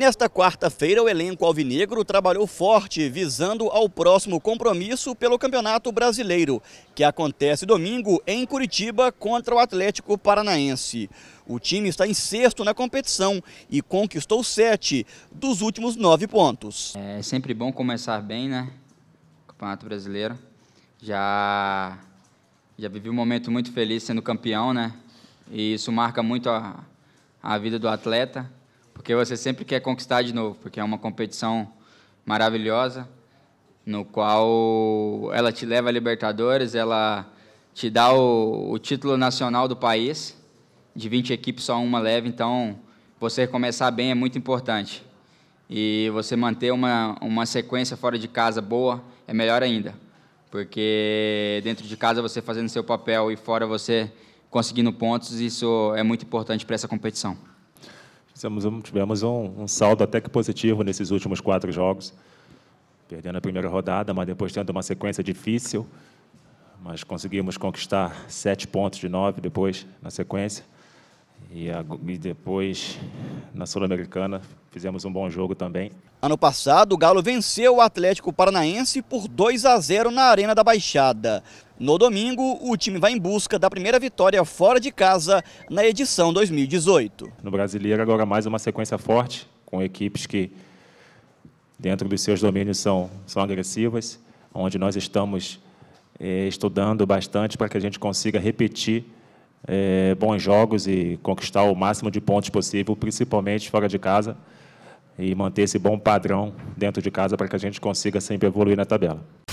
Nesta quarta-feira, o elenco alvinegro trabalhou forte, visando ao próximo compromisso pelo Campeonato Brasileiro, que acontece domingo em Curitiba contra o Atlético Paranaense. O time está em sexto na competição e conquistou sete dos últimos nove pontos. É sempre bom começar bem, né? Campeonato Brasileiro. Já, já vivi um momento muito feliz sendo campeão, né? E isso marca muito a, a vida do atleta porque você sempre quer conquistar de novo, porque é uma competição maravilhosa, no qual ela te leva a Libertadores, ela te dá o, o título nacional do país, de 20 equipes só uma leva, então você começar bem é muito importante. E você manter uma, uma sequência fora de casa boa é melhor ainda, porque dentro de casa você fazendo seu papel e fora você conseguindo pontos, isso é muito importante para essa competição. Fizemos, tivemos um, um saldo até que positivo nesses últimos quatro jogos, perdendo a primeira rodada, mas depois tendo uma sequência difícil, mas conseguimos conquistar sete pontos de nove depois na sequência. E, a, e depois, na Sul-Americana, fizemos um bom jogo também. Ano passado, o Galo venceu o Atlético Paranaense por 2 a 0 na Arena da Baixada. No domingo, o time vai em busca da primeira vitória fora de casa na edição 2018. No Brasileiro, agora mais uma sequência forte, com equipes que, dentro dos seus domínios, são, são agressivas, onde nós estamos eh, estudando bastante para que a gente consiga repetir é, bons jogos e conquistar o máximo de pontos possível, principalmente fora de casa, e manter esse bom padrão dentro de casa para que a gente consiga sempre evoluir na tabela.